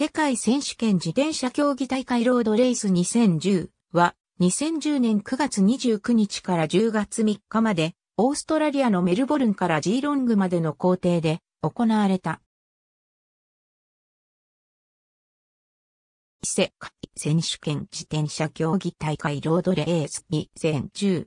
世界選手権自転車競技大会ロードレース2010は2010年9月29日から10月3日までオーストラリアのメルボルンからジーロングまでの工程で行われた。世界選手権自転車競技大会ロードレース2010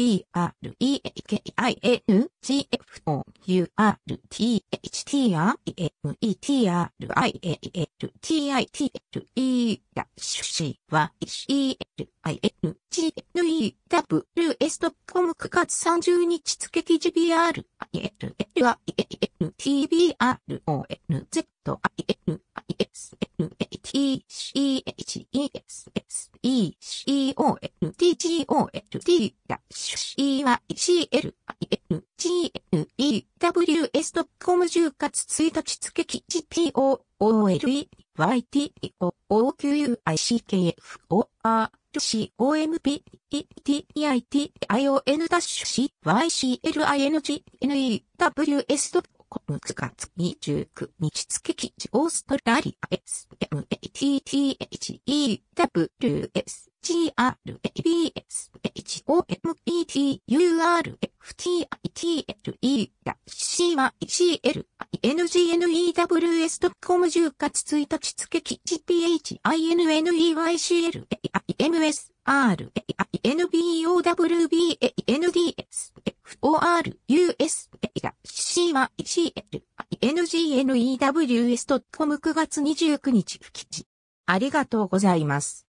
b r e a k i n g r t i r i a m e t r i a l t i t は elingws c o m 9月30日付記事 BR i e l n tbron z i n i s n a t c e c o l t g o l t ダッシュ e y, c l i n g n e w s ドッコム10月1日付き g p o o l e y t o o q u i c k f o r c o m p e t e, i t i o n ダッシュ c y c l i n g n e w s ドッ難月29日月基地オーストラリア s m a t t h e w s g r a o m e t u r f t i t l e c s c o m 10月1日月基地 PHINNEYCLAIMSRAINBOWBANDSFORUS c y CLINGNEWS.com9 月29日不吉。ありがとうございます。